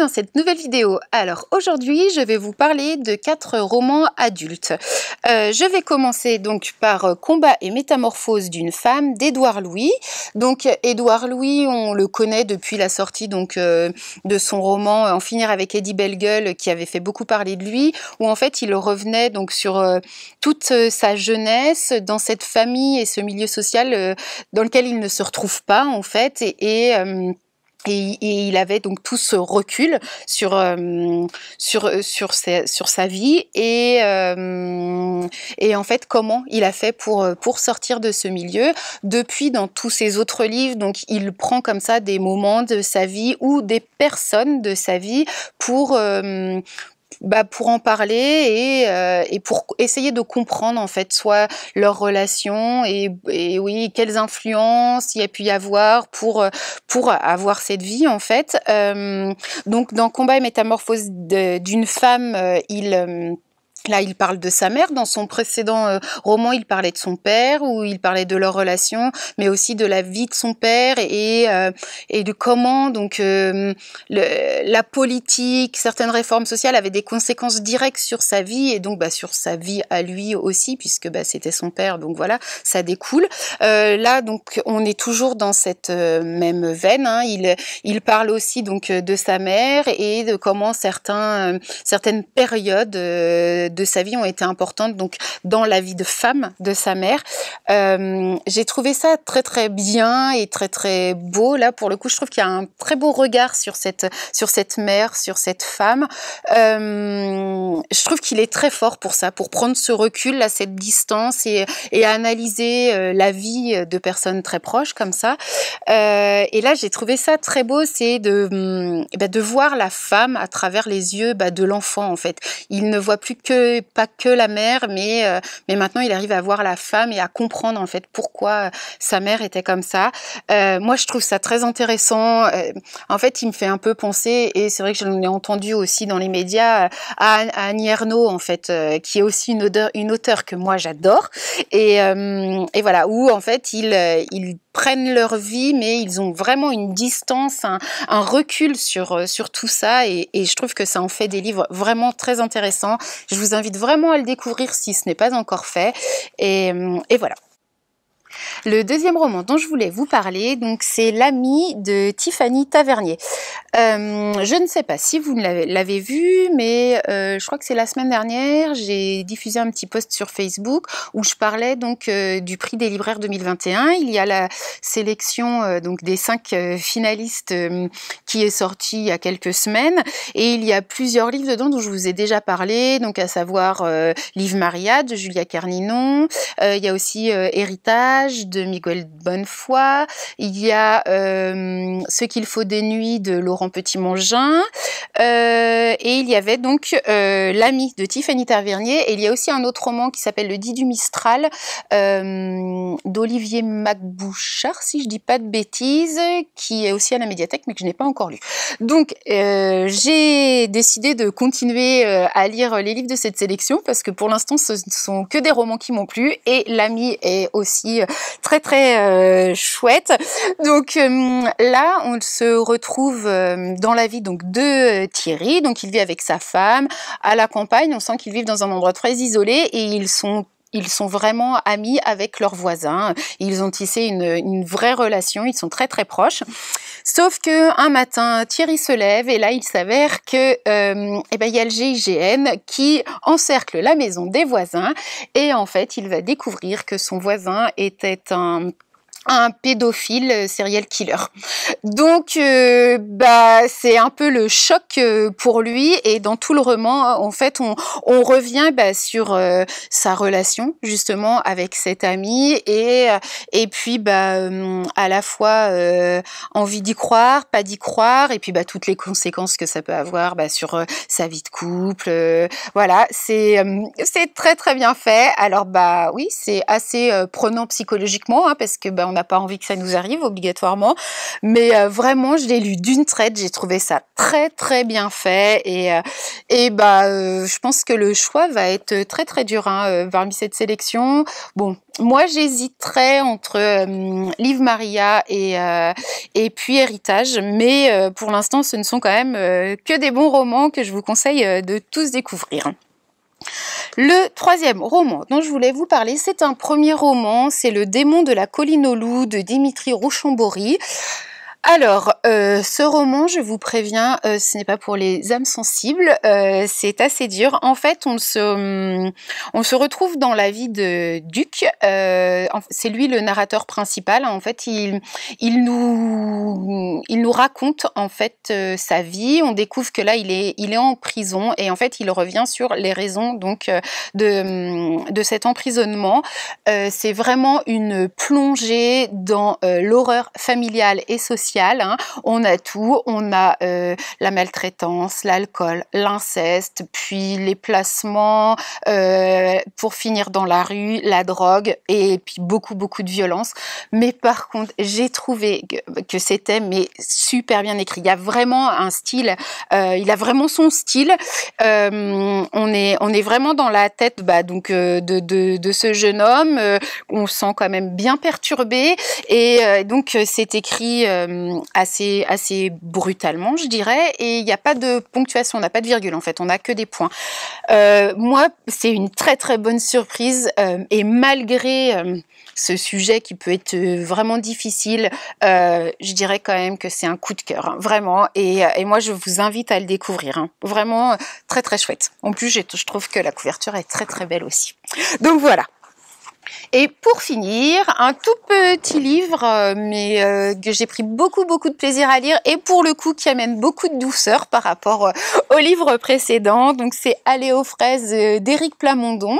dans cette nouvelle vidéo. Alors aujourd'hui, je vais vous parler de quatre romans adultes. Euh, je vais commencer donc par Combat et métamorphose d'une femme d'Édouard Louis. Donc Édouard Louis, on le connaît depuis la sortie donc euh, de son roman En finir avec Eddie Bellegueule qui avait fait beaucoup parler de lui, où en fait il revenait donc sur euh, toute sa jeunesse dans cette famille et ce milieu social dans lequel il ne se retrouve pas en fait et, et et, il avait donc tout ce recul sur euh, sur euh, sur sa, sur sa vie et euh, et en fait comment il a fait pour pour sortir de ce milieu. Depuis dans tous ses autres livres, donc il prend comme ça des moments de sa vie ou des personnes de sa vie pour bah, pour en parler et, euh, pour essayer de comprendre en fait soit leurs relations et, oui quelles influences il y a pu y avoir pour euh, pour avoir cette vie en fait euh, donc dans combat et métamorphose d'une femme il Là, il parle de sa mère. Dans son précédent euh, roman, il parlait de son père, où il parlait de leurs relations, mais aussi de la vie de son père et, euh, et de comment donc euh, la politique, certaines réformes sociales avaient des conséquences directes sur sa vie et donc bah, sur sa vie à lui aussi, puisque bah, c'était son père. Donc voilà, ça découle. là, donc on est toujours dans cette même veine. Hein. Il, il parle aussi donc de sa mère et de comment certains, certaines périodes de sa vie ont été importantes, donc dans la vie de femme de sa mère. Euh, j'ai trouvé ça très très bien et très très beau. Là, pour le coup, je trouve qu'il y a un très beau regard sur cette sur cette mère, sur cette femme. Euh, je trouve qu'il est très fort pour ça, pour prendre ce recul, là, cette distance et, et analyser euh, la vie de personnes très proches comme ça. et là, j'ai trouvé ça très beau, c'est de hum, eh ben, de voir la femme à travers les yeux bah, de l'enfant en fait. Il ne voit plus que pas que la mère, mais euh, mais maintenant il arrive à voir la femme et à comprendre en fait pourquoi euh, sa mère était comme ça. Euh, moi, je trouve ça très intéressant. en fait, il me fait un peu penser, et c'est vrai que je l'ai entendu aussi dans les médias, à, à Annie en fait, qui est aussi une, auteure que moi j'adore, et, et voilà où en fait il il prennent leur vie, mais ils ont vraiment une distance, un, recul sur, euh, sur tout ça. Et, je trouve que ça en fait des livres vraiment très intéressants. Je vous invite vraiment à le découvrir si ce n'est pas encore fait. et euh, voilà. Le deuxième roman dont je voulais vous parler, donc c'est L'ami de Tiffany Tavernier. Euh, je ne sais pas si vous l'avez vu, mais euh, je crois que c'est la semaine dernière, j'ai diffusé un petit post sur Facebook où je parlais donc euh, du prix des libraires 2021. Il y a la sélection donc des cinq finalistes qui est sortie il y a quelques semaines, et il y a plusieurs livres dedans dont je vous ai déjà parlé, donc à savoir Livre mariade de Julia Carninon. il y a aussi Héritage de Miguel Bonnefoy, il y a euh, Ce qu'il faut des nuits de Laurent petit mangin euh, et il y avait donc euh, L'ami de Tiffany Tarvernier et il y a aussi un autre roman qui s'appelle Le dit du Mistral d'Olivier Macbouchard, si je dis pas de bêtises, qui est aussi à la médiathèque, mais que je n'ai pas encore lu. Donc j'ai décidé de continuer à lire les livres de cette sélection parce que pour l'instant ce ne sont que des romans qui m'ont plu et l'ami est aussi très très euh, chouette. Donc euh, là, on se retrouve euh, dans la vie donc de Thierry. Donc il vit avec sa femme à la campagne. On sent qu'ils vivent dans un endroit très isolé et ils sont ils sont vraiment amis avec leurs voisins. Ils ont tissé une, une, vraie relation. Ils sont très très proches. Sauf que un matin, Thierry se lève et là, il s'avère que euh, eh ben, il y a le GIGN qui encercle la maison des voisins et en fait, il va découvrir que son voisin était un un pédophile euh, serial killer. Donc, euh, bah, c'est un peu le choc euh, pour lui. Et dans tout le roman, en fait, on, revient bah, sur sa relation justement avec cette amie et et puis bah à la fois envie d'y croire, pas d'y croire, et puis bah toutes les conséquences que ça peut avoir bah, sur sa vie de couple. voilà, c'est c'est très très bien fait. Alors bah oui, c'est assez prenant psychologiquement hein, parce que bah on n'a pas envie que ça nous arrive obligatoirement. Mais euh, vraiment, je l'ai lu d'une traite. J'ai trouvé ça très très bien fait et euh, bah euh, je pense que le choix va être très très dur hein, parmi cette sélection. Bon, moi, j'hésiterais entre Liv Maria et, et puis Héritage, mais pour l'instant, ce ne sont quand même que des bons romans que je vous conseille de tous découvrir. Le troisième roman dont je voulais vous parler, c'est un premier roman, c'est Le démon de la colline aux loups de Dimitri Rouchambori. Alors, euh, ce roman, je vous préviens, euh, ce n'est pas pour les âmes sensibles. Euh, c'est assez dur. En fait, on se, hum, on se retrouve dans la vie de Duc. c'est lui le narrateur principal. Hein. En fait, il, il nous, il nous raconte en fait sa vie. On découvre que là, il est, il est en prison et en fait, il revient sur les raisons donc de, hum, de cet emprisonnement. c'est vraiment une plongée dans l'horreur familiale et sociale Hein. On a tout, on a euh, la maltraitance, l'alcool, l'inceste, puis les placements euh, pour finir dans la rue, la drogue et puis beaucoup beaucoup de violence. Mais par contre, j'ai trouvé que c'était mais super bien écrit. Il y a vraiment un style, euh, il a vraiment son style. on est on est vraiment dans la tête bah, donc de, ce jeune homme. on sent quand même bien perturbé et donc c'est écrit assez, assez brutalement, je dirais, et il n'y a pas de ponctuation, on n'a pas de virgule en fait, on n'a que des points. Euh, moi, c'est une très très bonne surprise, euh, et malgré euh, ce sujet qui peut être vraiment difficile, je dirais quand même que c'est un coup de cœur, hein, vraiment, et, moi je vous invite à le découvrir, hein. vraiment très très chouette. En plus, je trouve que la couverture est très très belle aussi. Donc voilà. Et pour finir, un tout petit livre, euh, mais euh, que j'ai pris beaucoup, beaucoup de plaisir à lire et pour le coup qui amène beaucoup de douceur par rapport euh, au livre précédent. Donc, c'est Aller aux fraises d'Éric Plamondon.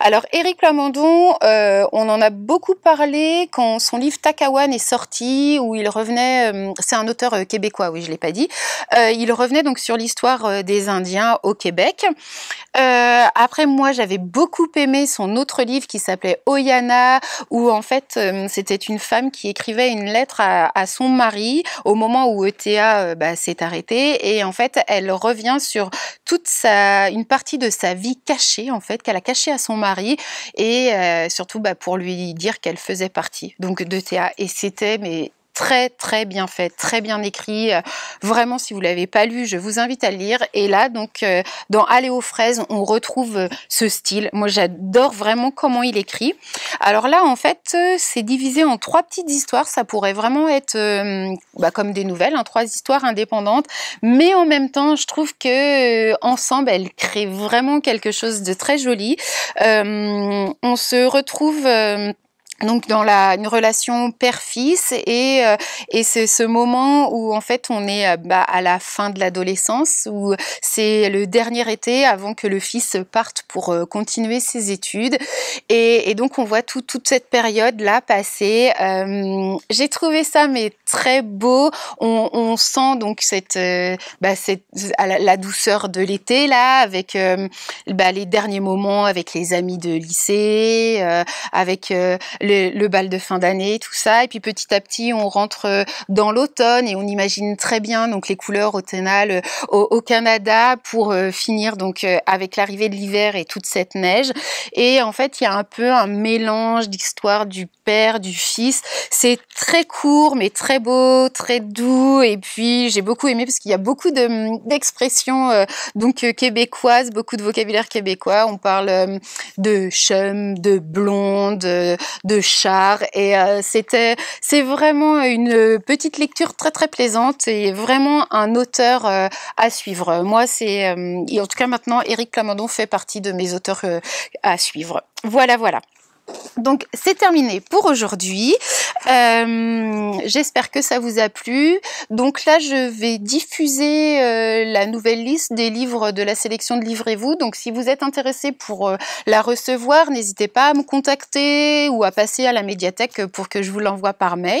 Alors, Éric Plamondon, on en a beaucoup parlé quand son livre Takawan est sorti, où il revenait, c'est un auteur québécois, oui, je l'ai pas dit, il revenait donc sur l'histoire des Indiens au Québec. après, moi, j'avais beaucoup aimé son autre livre qui s'appelait Oyana, où en fait euh, c'était une femme qui écrivait une lettre à, son mari au moment où ETA euh, bah, s'est arrêtée et en fait elle revient sur toute sa une partie de sa vie cachée en fait qu'elle a cachée à son mari et euh, surtout bah, pour lui dire qu'elle faisait partie donc de d'ETA et c'était mais très très bien fait, très bien écrit. Euh, vraiment, si vous l'avez pas lu, je vous invite à le lire. Et là, donc, euh, dans Aller aux fraises, on retrouve euh, ce style. Moi, j'adore vraiment comment il écrit. Alors là, en fait, c'est divisé en trois petites histoires. Ça pourrait vraiment être bah, comme des nouvelles, en hein, trois histoires indépendantes. Mais en même temps, je trouve que ensemble, elles créent vraiment quelque chose de très joli. on se retrouve donc dans la, une relation père-fils et, euh, et c'est ce moment où en fait on est euh, bah, à la fin de l'adolescence où c'est le dernier été avant que le fils parte pour euh, continuer ses études et, et, donc on voit toute cette période là passer j'ai trouvé ça mais très beau on, on sent donc cette, bah, cette la, douceur de l'été là avec bah, les derniers moments avec les amis de lycée avec le le, bal de fin d'année, tout ça. Et puis petit à petit, on rentre euh, dans l'automne et on imagine très bien donc les couleurs automnales euh, au, Canada pour euh, finir donc avec l'arrivée de l'hiver et toute cette neige. Et en fait, il y a un peu un mélange d'histoire du père, du fils. C'est très court, mais très beau, très doux. Et puis, j'ai beaucoup aimé parce qu'il y a beaucoup hum, d'expressions de, donc québécoises, beaucoup de vocabulaire québécois. On parle de chum, de blonde, de char. Et euh, c'était, c'est vraiment une petite lecture très très plaisante et vraiment un auteur euh, à suivre. Moi, c'est, euh, en tout cas maintenant, Éric Clamandon fait partie de mes auteurs à suivre. Voilà, voilà. Donc c'est terminé pour aujourd'hui. Euh, j'espère que ça vous a plu. Donc là, je vais diffuser euh, la nouvelle liste des livres de la sélection de Livrez-vous. Donc si vous êtes intéressé pour euh, la recevoir, n'hésitez pas à me contacter ou à passer à la médiathèque pour que je vous l'envoie par mail.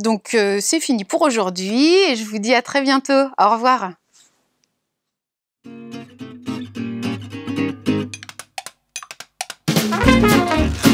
donc c'est fini pour aujourd'hui et je vous dis à très bientôt. Au revoir. Bye.